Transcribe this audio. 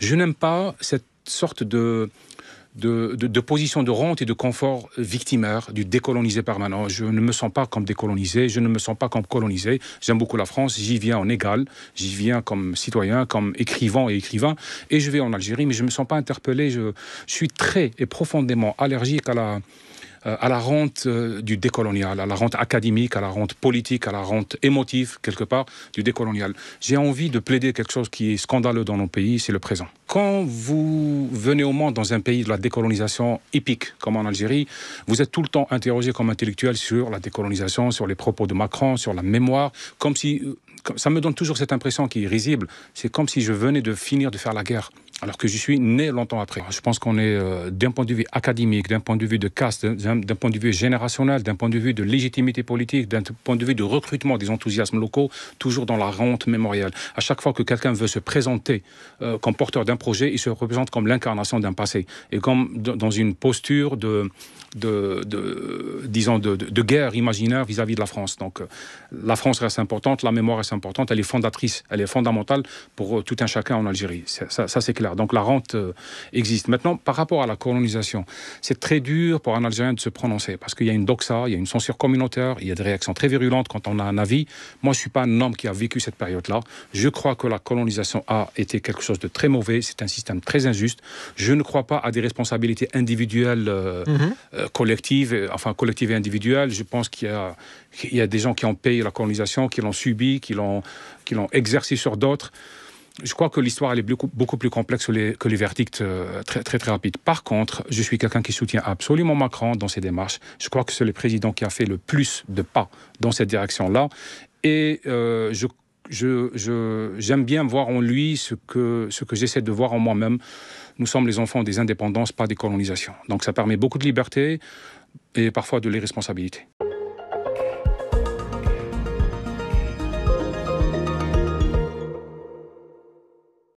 Je n'aime pas cette sorte de, de, de, position de rente et de confort victimeur du décolonisé permanent. Je ne me sens pas comme décolonisé, je ne me sens pas comme colonisé. J'aime beaucoup la France, j'y viens en égal, j'y viens comme citoyen, comme écrivain et écrivain, et je vais en Algérie, mais je ne me sens pas interpellé. je suis très et profondément allergique à la, euh, à la rente euh, du décolonial, à la rente académique, à la rente politique, à la rente émotive, quelque part, du décolonial. J'ai envie de plaider quelque chose qui est scandaleux dans nos pays, c'est le présent. Quand vous venez au monde dans un pays de la décolonisation épique, comme en Algérie, vous êtes tout le temps interrogé comme intellectuel sur la décolonisation, sur les propos de Macron, sur la mémoire, comme si... Euh, ça me donne toujours cette impression qui est risible. C'est comme si je venais de finir de faire la guerre alors que je suis né longtemps après. Je pense qu'on est, euh, d'un point de vue académique, d'un point de vue de caste, d'un point de vue générationnel, d'un point de vue de légitimité politique, d'un point de vue de recrutement des enthousiasmes locaux, toujours dans la rente mémorielle. À chaque fois que quelqu'un veut se présenter euh, comme porteur d'un projet, il se représente comme l'incarnation d'un passé et comme dans une posture de, de, disons, de, guerre imaginaire vis-à-vis de la France. Donc, euh, la France reste importante, la mémoire reste importante, elle est fondatrice, elle est fondamentale pour tout un chacun en Algérie. Ça, ça c'est clair. Donc la rente euh, existe. Maintenant, par rapport à la colonisation, c'est très dur pour un Algérien de se prononcer parce qu'il y a une doxa, il y a une censure communautaire, il y a des réactions très virulentes quand on a un avis. Moi, je ne suis pas un homme qui a vécu cette période-là. Je crois que la colonisation a été quelque chose de très mauvais. C'est un système très injuste. Je ne crois pas à des responsabilités individuelles, euh, mhm. euh, collectives, enfin collectives et individuelles. Je pense qu'il y a des gens qui ont payé la colonisation, qui l'ont subi, qui l'ont exercé sur d'autres je crois que l'histoire est beaucoup, plus complexe que les, verdicts euh, très, très, très rapides. Par contre, je suis quelqu'un qui soutient absolument Macron dans ses démarches. Je crois que c'est le président qui a fait le plus de pas dans cette direction-là. Et euh, je j'aime bien voir en lui ce que, ce que j'essaie de voir en moi-même. Nous sommes les enfants des indépendances, pas des colonisations. Donc ça permet beaucoup de liberté et parfois de l'irresponsabilité.